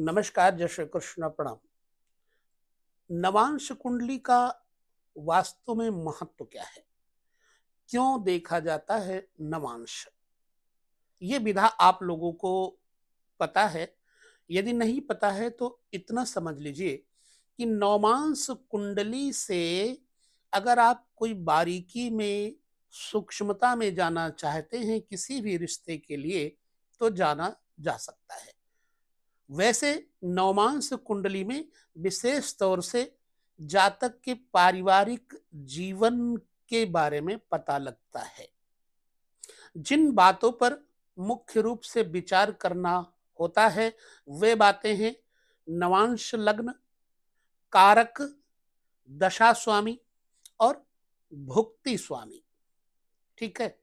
नमस्कार जय श्री कृष्ण प्रणाम नवांश कुंडली का वास्तव में महत्व क्या है क्यों देखा जाता है नवांश ये विधा आप लोगों को पता है यदि नहीं पता है तो इतना समझ लीजिए कि नवांश कुंडली से अगर आप कोई बारीकी में सूक्ष्मता में जाना चाहते हैं किसी भी रिश्ते के लिए तो जाना जा सकता है वैसे नवमांश कुंडली में विशेष तौर से जातक के पारिवारिक जीवन के बारे में पता लगता है जिन बातों पर मुख्य रूप से विचार करना होता है वे बातें हैं नवांश लग्न कारक दशा स्वामी और भुक्ति स्वामी ठीक है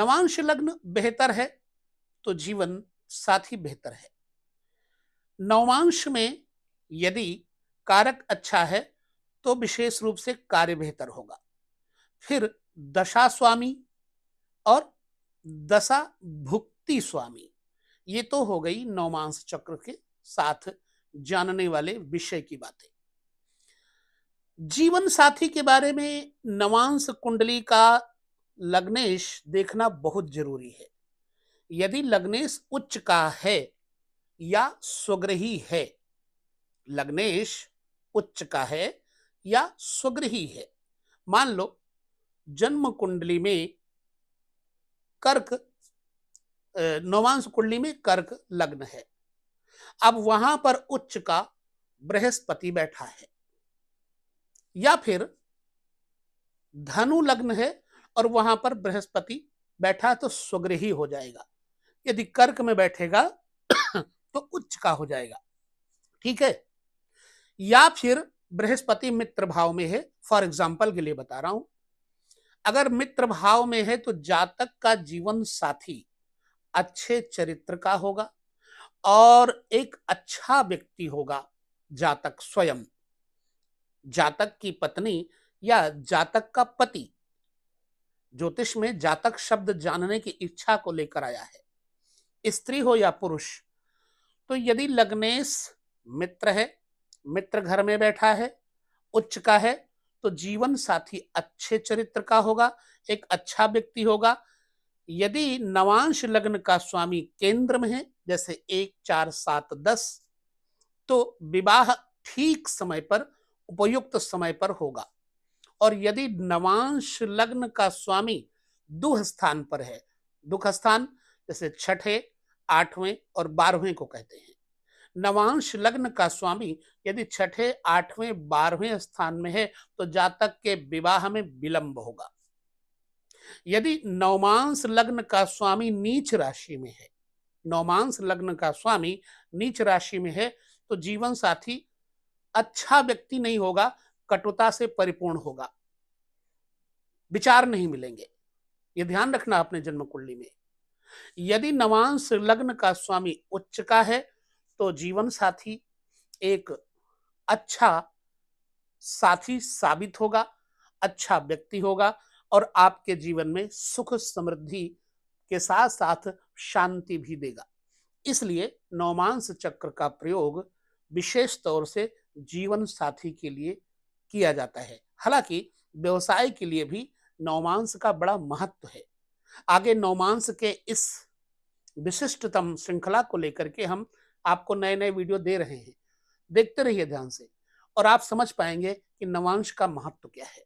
नवांश लग्न बेहतर है तो जीवन साथी बेहतर है नवमांश में यदि कारक अच्छा है तो विशेष रूप से कार्य बेहतर होगा फिर दशा स्वामी और दशा भुक्ति स्वामी ये तो हो गई नवमांश चक्र के साथ जानने वाले विषय की बातें जीवन साथी के बारे में नवांश कुंडली का लग्नेश देखना बहुत जरूरी है यदि लग्नेश उच्च का है या स्वग्रही है लग्नेश उच्च का है या स्वग्रही है मान लो जन्म कुंडली में कर्क नवांश कुंडली में कर्क लग्न है अब वहां पर उच्च का बृहस्पति बैठा है या फिर धनु लग्न है और वहां पर बृहस्पति बैठा तो स्वग्रही हो जाएगा यदि कर्क में बैठेगा तो उच्च का हो जाएगा ठीक है या फिर बृहस्पति मित्र भाव में है फॉर एग्जाम्पल के लिए बता रहा हूं अगर मित्र भाव में है तो जातक का जीवन साथी अच्छे चरित्र का होगा और एक अच्छा व्यक्ति होगा जातक स्वयं जातक की पत्नी या जातक का पति ज्योतिष में जातक शब्द जानने की इच्छा को लेकर आया है स्त्री हो या पुरुष तो यदि लग्नेश मित्र है मित्र घर में बैठा है उच्च का है तो जीवन साथी अच्छे चरित्र का होगा एक अच्छा व्यक्ति होगा यदि नवांश लग्न का स्वामी केंद्र में है जैसे एक चार सात दस तो विवाह ठीक समय पर उपयुक्त समय पर होगा और यदि नवांश लग्न का स्वामी दुख स्थान पर है दुख स्थान जैसे छठे आठवें और बारहवें को कहते हैं नवांश लग्न का स्वामी यदि छठे आठवें बारहवें स्थान में है तो जातक के विवाह में विलंब होगा यदि नवमांश लग्न का स्वामी नीच राशि में है नवमांश लग्न का स्वामी नीच राशि में है तो जीवन साथी अच्छा व्यक्ति नहीं होगा कटुता से परिपूर्ण होगा विचार नहीं मिलेंगे ये ध्यान रखना अपने जन्म कुंडली में यदि नवांश लग्न का स्वामी उच्च का है तो जीवन साथी एक अच्छा साथी साबित होगा अच्छा व्यक्ति होगा और आपके जीवन में सुख समृद्धि के साथ साथ शांति भी देगा इसलिए नवमांश चक्र का प्रयोग विशेष तौर से जीवन साथी के लिए किया जाता है हालांकि व्यवसाय के लिए भी नवमांश का बड़ा महत्व है आगे नौमांस के इस विशिष्टतम श्रृंखला को लेकर के हम आपको नए नए वीडियो दे रहे हैं देखते रहिए ध्यान से और आप समझ पाएंगे कि नवांश का महत्व क्या है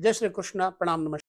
जय श्री कृष्णा प्रणाम नमस्कार